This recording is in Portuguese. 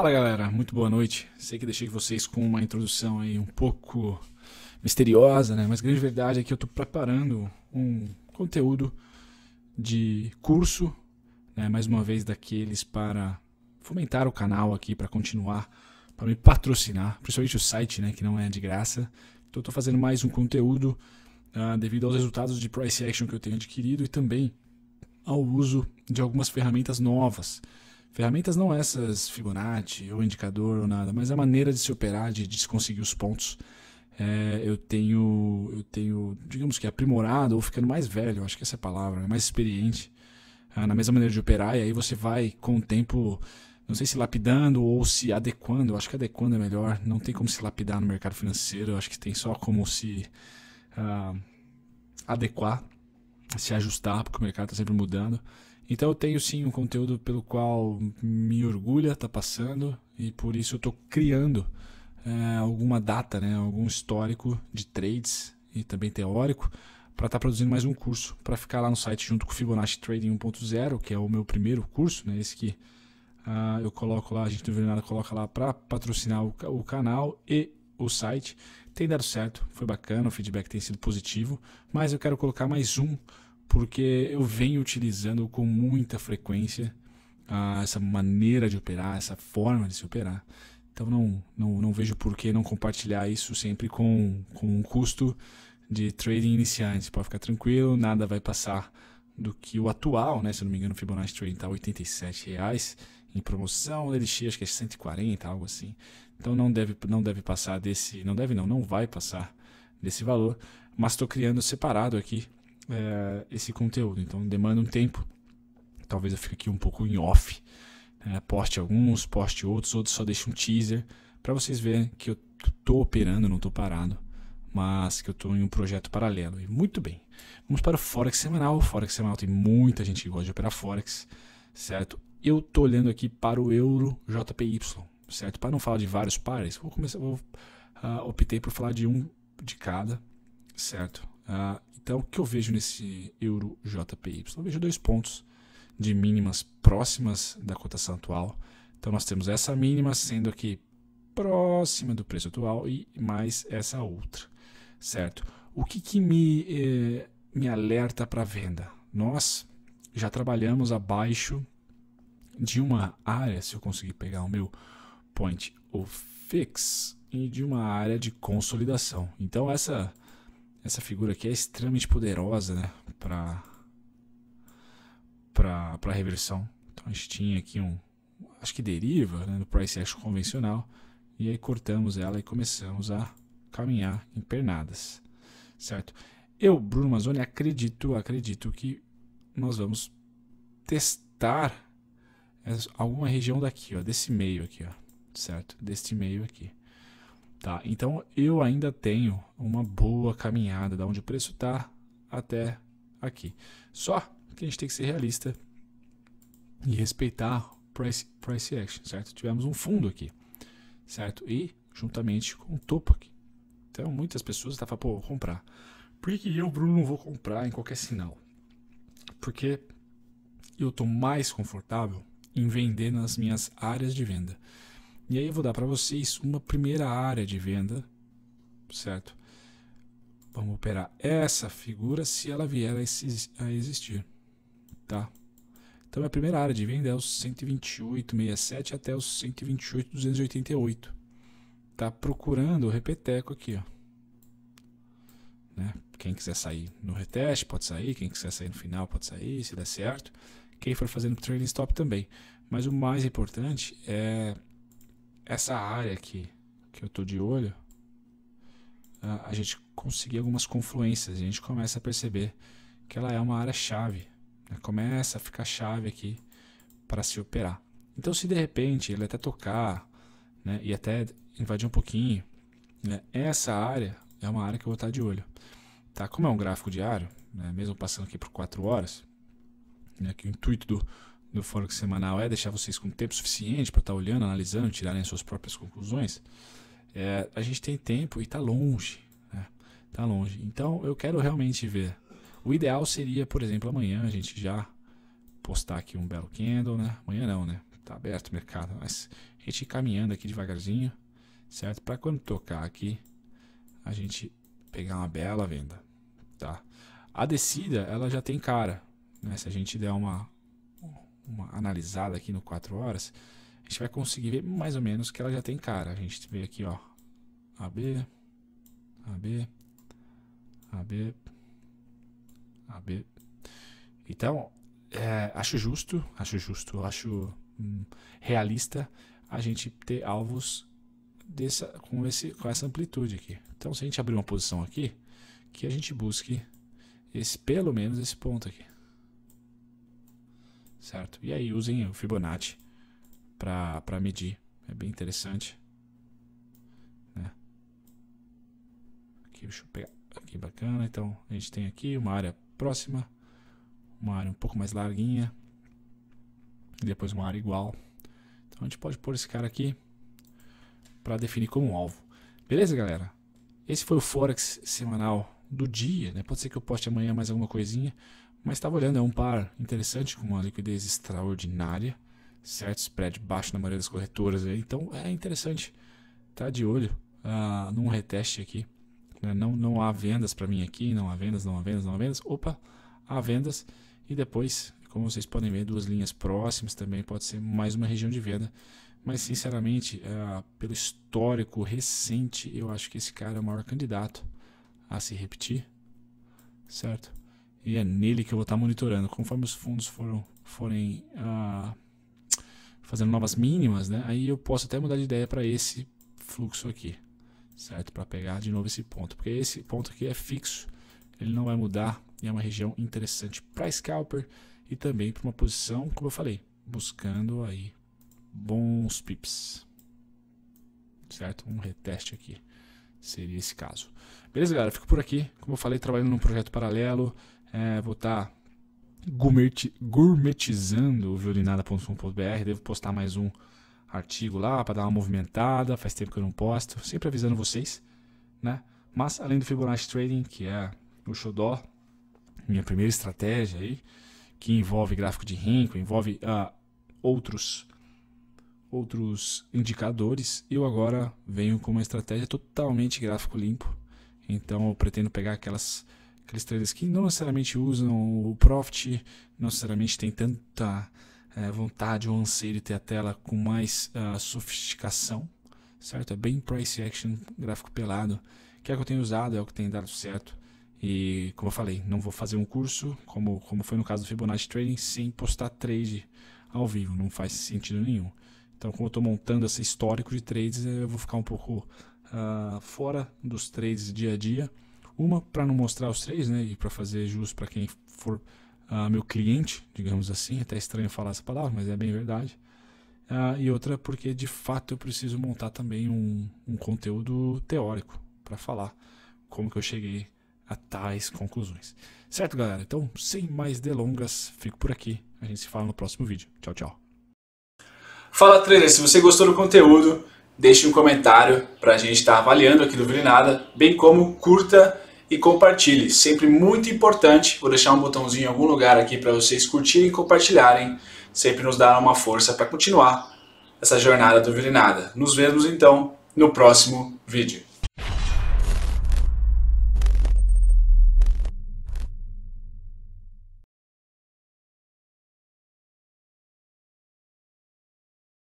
Fala galera, muito boa noite. Sei que deixei vocês com uma introdução aí um pouco misteriosa, né? Mas a grande verdade é que eu estou preparando um conteúdo de curso, né? mais uma vez daqueles para fomentar o canal aqui, para continuar, para me patrocinar, principalmente o site, né? Que não é de graça. Então estou fazendo mais um conteúdo uh, devido aos resultados de price action que eu tenho adquirido e também ao uso de algumas ferramentas novas Ferramentas não essas Fibonacci ou indicador ou nada, mas é a maneira de se operar, de, de se conseguir os pontos. É, eu tenho, eu tenho, digamos que aprimorado ou ficando mais velho, acho que essa é a palavra, mais experiente ah, na mesma maneira de operar. E aí você vai com o tempo, não sei se lapidando ou se adequando. Eu acho que adequando é melhor. Não tem como se lapidar no mercado financeiro. Eu acho que tem só como se ah, adequar, se ajustar, porque o mercado está sempre mudando. Então eu tenho sim um conteúdo pelo qual me orgulha tá passando e por isso eu estou criando é, alguma data, né, algum histórico de trades e também teórico para estar tá produzindo mais um curso para ficar lá no site junto com o Fibonacci Trading 1.0, que é o meu primeiro curso, né, esse que uh, eu coloco lá, a gente do Verenário coloca lá para patrocinar o, o canal e o site. Tem dado certo, foi bacana, o feedback tem sido positivo, mas eu quero colocar mais um porque eu venho utilizando com muita frequência ah, essa maneira de operar, essa forma de se operar. Então não, não, não vejo por que não compartilhar isso sempre com, com um custo de trading iniciante. Você pode ficar tranquilo, nada vai passar do que o atual, né? Se eu não me engano, o Fibonacci Trading está R$ reais em promoção, ele acho que é 140, algo assim. Então não deve, não deve passar desse, não deve não, não vai passar desse valor, mas estou criando separado aqui é, esse conteúdo. Então demanda um tempo. Talvez eu fique aqui um pouco em off. Né? Poste alguns, poste outros, outros só deixe um teaser para vocês verem que eu tô operando, não tô parado, mas que eu tô em um projeto paralelo. E muito bem. Vamos para o Forex semanal. O Forex semanal tem muita gente que gosta de operar Forex, certo? Eu tô olhando aqui para o euro JPY, certo? Para não falar de vários pares, vou começar, vou uh, optei por falar de um de cada, certo? Ah, então, o que eu vejo nesse euro JPY? Eu vejo dois pontos de mínimas próximas da cotação atual. Então, nós temos essa mínima sendo aqui próxima do preço atual e mais essa outra, certo? O que, que me, eh, me alerta para venda? Nós já trabalhamos abaixo de uma área, se eu conseguir pegar o meu point of fix, e de uma área de consolidação. Então, essa essa figura aqui é extremamente poderosa, né? para para para reversão. Então a gente tinha aqui um. Acho que deriva né, no price action convencional. E aí cortamos ela e começamos a caminhar em pernadas. Certo? Eu, Bruno Mazzoni, acredito, acredito que nós vamos testar eh, alguma região daqui, ó, desse meio aqui, ó, certo? Deste meio aqui. Tá? Então eu ainda tenho uma boa caminhada da onde o preço está até aqui. Só que a gente tem que ser realista e respeitar price, price action, certo? Tivemos um fundo aqui, certo? E juntamente com o topo aqui. Então muitas pessoas estavam, pô, vou comprar. Por que eu, Bruno, não vou comprar em qualquer sinal? Porque eu estou mais confortável em vender nas minhas áreas de venda. E aí eu vou dar para vocês uma primeira área de venda, certo? Vamos operar essa figura se ela vier a existir, tá? Então a primeira área de venda é os 128,67 até os 128,288. Tá procurando o repeteco aqui, ó. Né? Quem quiser sair no reteste pode sair, quem quiser sair no final pode sair, se der certo. Quem for fazendo trailing stop também. Mas o mais importante é essa área aqui que eu tô de olho, a gente conseguir algumas confluências, a gente começa a perceber que ela é uma área chave, né? começa a ficar chave aqui para se operar. Então, se de repente ele até tocar né? e até invadir um pouquinho, né? essa área é uma área que eu vou estar de olho. Tá? Como é um gráfico diário, né, mesmo passando aqui por 4 horas, né, que o intuito do, meu fórum semanal é deixar vocês com tempo suficiente para estar tá olhando, analisando, tirarem suas próprias conclusões. É, a gente tem tempo e está longe. Está né? longe. Então eu quero realmente ver. O ideal seria, por exemplo, amanhã a gente já postar aqui um belo candle, né? Amanhã não, né? Tá aberto o mercado, mas a gente caminhando aqui devagarzinho, certo? Para quando tocar aqui, a gente pegar uma bela venda, tá? A descida, ela já tem cara, né? Se a gente der uma uma analisada aqui no 4 horas, a gente vai conseguir ver mais ou menos que ela já tem cara. A gente vê aqui, ó, AB, AB, AB, AB. Então, é, acho justo, acho justo, acho hum, realista a gente ter alvos dessa, com, esse, com essa amplitude aqui. Então, se a gente abrir uma posição aqui, que a gente busque esse, pelo menos esse ponto aqui certo? E aí usem o Fibonacci para medir, é bem interessante. Né? Aqui, deixa eu pegar aqui, bacana. Então a gente tem aqui uma área próxima, uma área um pouco mais larguinha, e depois uma área igual. Então a gente pode pôr esse cara aqui para definir como um alvo. Beleza, galera? Esse foi o Forex semanal do dia, né? Pode ser que eu poste amanhã mais alguma coisinha, mas estava olhando, é um par interessante com uma liquidez extraordinária, certo? Spread baixo na maioria das corretoras. então é interessante tá de olho uh, num reteste aqui. Né? Não, não há vendas para mim aqui, não há vendas, não há vendas, não há vendas. Opa, há vendas. E depois, como vocês podem ver, duas linhas próximas também pode ser mais uma região de venda. Mas sinceramente, uh, pelo histórico recente, eu acho que esse cara é o maior candidato a se repetir, certo? E é nele que eu vou estar monitorando. Conforme os fundos foram, forem ah, fazendo novas mínimas, né? Aí eu posso até mudar de ideia para esse fluxo aqui, certo? Para pegar de novo esse ponto, porque esse ponto aqui é fixo, ele não vai mudar e é uma região interessante para scalper e também para uma posição, como eu falei, buscando aí bons pips, certo? Um reteste aqui seria esse caso. Beleza, galera? Fico por aqui. Como eu falei, trabalhando num projeto paralelo, é, vou estar tá gourmetizando o violinada.com.br. Devo postar mais um artigo lá para dar uma movimentada. Faz tempo que eu não posto, sempre avisando vocês, né? Mas além do Fibonacci Trading, que é o xodó, minha primeira estratégia aí, que envolve gráfico de rinco, envolve uh, outros outros indicadores, eu agora venho com uma estratégia totalmente gráfico limpo. Então eu pretendo pegar aquelas aqueles traders que não necessariamente usam o Profit, não necessariamente tem tanta é, vontade ou anseio de ter a tela com mais uh, sofisticação, certo? É bem price action, gráfico pelado, que é o que eu tenho usado, é o que tem dado certo. E como eu falei, não vou fazer um curso, como, como foi no caso do Fibonacci Trading, sem postar trade ao vivo, não faz sentido nenhum. Então, como eu estou montando esse histórico de trades, eu vou ficar um pouco uh, fora dos trades dia a dia uma para não mostrar os três, né? E para fazer jus para quem for uh, meu cliente, digamos assim. É até estranho falar essa palavra, mas é bem verdade. Uh, e outra porque de fato eu preciso montar também um, um conteúdo teórico para falar como que eu cheguei a tais conclusões. Certo, galera? Então, sem mais delongas, fico por aqui. A gente se fala no próximo vídeo. Tchau, tchau. Fala, trailer. Se você gostou do conteúdo, deixe um comentário para a gente estar tá avaliando aqui do Vilinada, bem como curta e compartilhe. Sempre muito importante. Vou deixar um botãozinho em algum lugar aqui para vocês curtirem e compartilharem. Sempre nos dar uma força para continuar essa jornada do Virinada. Nos vemos então no próximo vídeo.